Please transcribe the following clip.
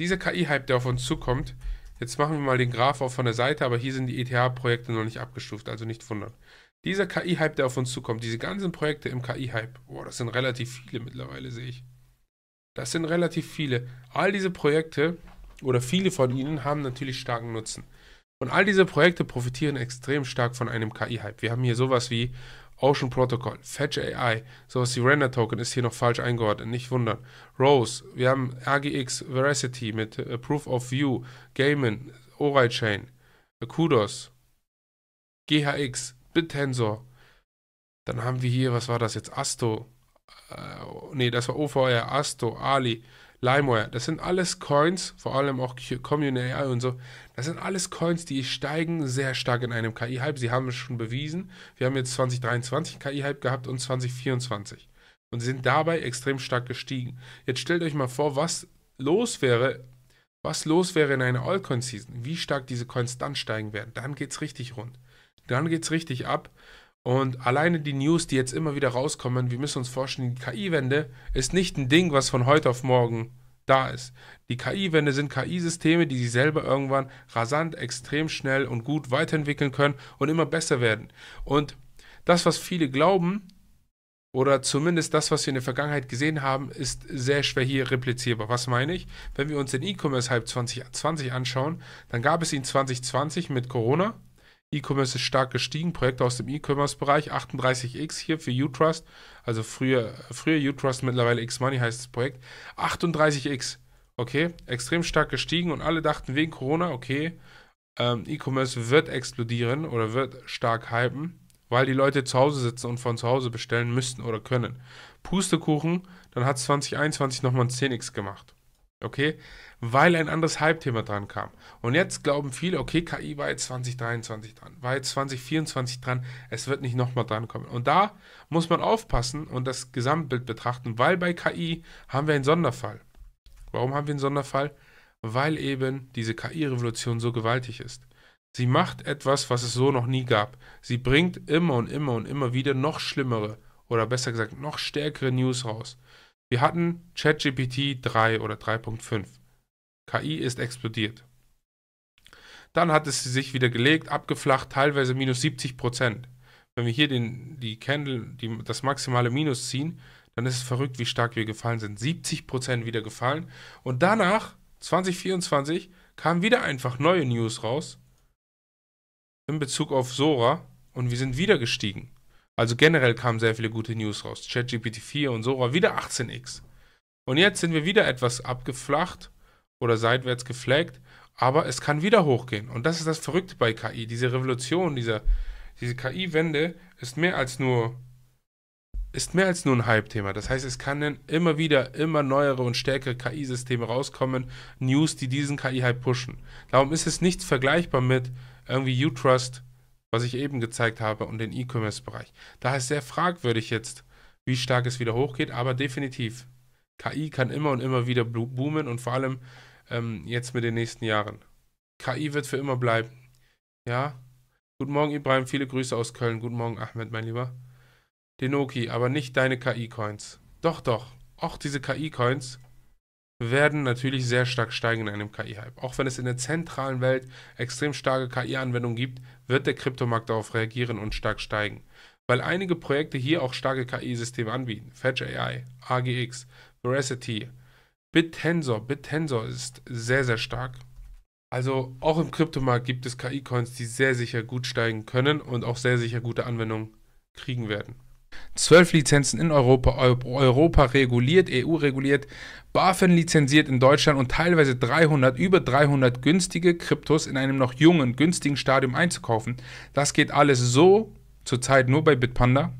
Dieser KI-Hype, der auf uns zukommt, jetzt machen wir mal den Graph auch von der Seite, aber hier sind die ETH-Projekte noch nicht abgestuft, also nicht wundern. Dieser KI-Hype, der auf uns zukommt, diese ganzen Projekte im KI-Hype, boah, das sind relativ viele mittlerweile, sehe ich. Das sind relativ viele. All diese Projekte oder viele von ihnen haben natürlich starken Nutzen. Und all diese Projekte profitieren extrem stark von einem KI-Hype. Wir haben hier sowas wie Ocean Protocol, Fetch AI, sowas wie Render Token ist hier noch falsch eingeordnet, nicht wundern. Rose, wir haben RGX Veracity mit äh, Proof of View, Gaiman, Ori Chain, äh, Kudos, GHX, BitTensor. Dann haben wir hier, was war das jetzt? Asto, äh, nee, das war OVR, Asto, Ali, LimeWire, das sind alles Coins, vor allem auch Commune AI und so. Das sind alles Coins, die steigen sehr stark in einem KI-Hype. Sie haben es schon bewiesen. Wir haben jetzt 2023 KI-Hype gehabt und 2024. Und sie sind dabei extrem stark gestiegen. Jetzt stellt euch mal vor, was los wäre, was los wäre in einer Altcoin-Season. Wie stark diese Coins dann steigen werden. Dann geht es richtig rund. Dann geht es richtig ab. Und alleine die News, die jetzt immer wieder rauskommen, wir müssen uns vorstellen, die KI-Wende ist nicht ein Ding, was von heute auf morgen da ist. Die KI-Wende sind KI-Systeme, die sich selber irgendwann rasant, extrem schnell und gut weiterentwickeln können und immer besser werden. Und das, was viele glauben, oder zumindest das, was wir in der Vergangenheit gesehen haben, ist sehr schwer hier replizierbar. Was meine ich? Wenn wir uns den E-Commerce-Hype 2020 anschauen, dann gab es ihn 2020 mit Corona, E-Commerce ist stark gestiegen. Projekte aus dem E-Commerce-Bereich, 38x hier für U-Trust, also früher, früher U-Trust, mittlerweile X-Money heißt das Projekt. 38x, okay, extrem stark gestiegen und alle dachten wegen Corona, okay, ähm, E-Commerce wird explodieren oder wird stark hypen, weil die Leute zu Hause sitzen und von zu Hause bestellen müssten oder können. Pustekuchen, dann hat es 2021 nochmal ein 10x gemacht okay? Weil ein anderes Hype-Thema dran kam. Und jetzt glauben viele, okay, KI war jetzt 2023 dran, war jetzt 2024 dran, es wird nicht nochmal dran kommen. Und da muss man aufpassen und das Gesamtbild betrachten, weil bei KI haben wir einen Sonderfall. Warum haben wir einen Sonderfall? Weil eben diese KI-Revolution so gewaltig ist. Sie macht etwas, was es so noch nie gab. Sie bringt immer und immer und immer wieder noch schlimmere oder besser gesagt noch stärkere News raus. Wir hatten ChatGPT 3 oder 3.5. KI ist explodiert. Dann hat es sich wieder gelegt, abgeflacht, teilweise minus 70 Prozent. Wenn wir hier den, die Candle, die, das maximale Minus ziehen, dann ist es verrückt, wie stark wir gefallen sind. 70 Prozent wieder gefallen. Und danach, 2024, kamen wieder einfach neue News raus in Bezug auf Sora und wir sind wieder gestiegen. Also generell kamen sehr viele gute News raus. ChatGPT 4 und so war wieder 18x. Und jetzt sind wir wieder etwas abgeflacht oder seitwärts geflaggt, aber es kann wieder hochgehen. Und das ist das Verrückte bei KI. Diese Revolution, diese, diese KI-Wende ist mehr als nur ist mehr als nur ein Hype-Thema. Das heißt, es können immer wieder immer neuere und stärkere KI-Systeme rauskommen, News, die diesen KI-Hype pushen. Darum ist es nichts vergleichbar mit irgendwie U-Trust was ich eben gezeigt habe, und den E-Commerce-Bereich. Da ist sehr fragwürdig jetzt, wie stark es wieder hochgeht, aber definitiv. KI kann immer und immer wieder boomen und vor allem ähm, jetzt mit den nächsten Jahren. KI wird für immer bleiben. Ja. Guten Morgen, Ibrahim. Viele Grüße aus Köln. Guten Morgen, Ahmed, mein Lieber. Denoki, aber nicht deine KI-Coins. Doch, doch. Auch diese KI-Coins werden natürlich sehr stark steigen in einem KI-Hype. Auch wenn es in der zentralen Welt extrem starke KI-Anwendungen gibt, wird der Kryptomarkt darauf reagieren und stark steigen. Weil einige Projekte hier auch starke KI-Systeme anbieten. Fetch AI, AGX, Veracity, BitTensor. BitTensor ist sehr, sehr stark. Also auch im Kryptomarkt gibt es KI-Coins, die sehr sicher gut steigen können und auch sehr sicher gute Anwendungen kriegen werden zwölf Lizenzen in Europa, Europa reguliert, EU reguliert, BaFin lizenziert in Deutschland und teilweise 300, über 300 günstige Kryptos in einem noch jungen, günstigen Stadium einzukaufen. Das geht alles so zurzeit nur bei Bitpanda.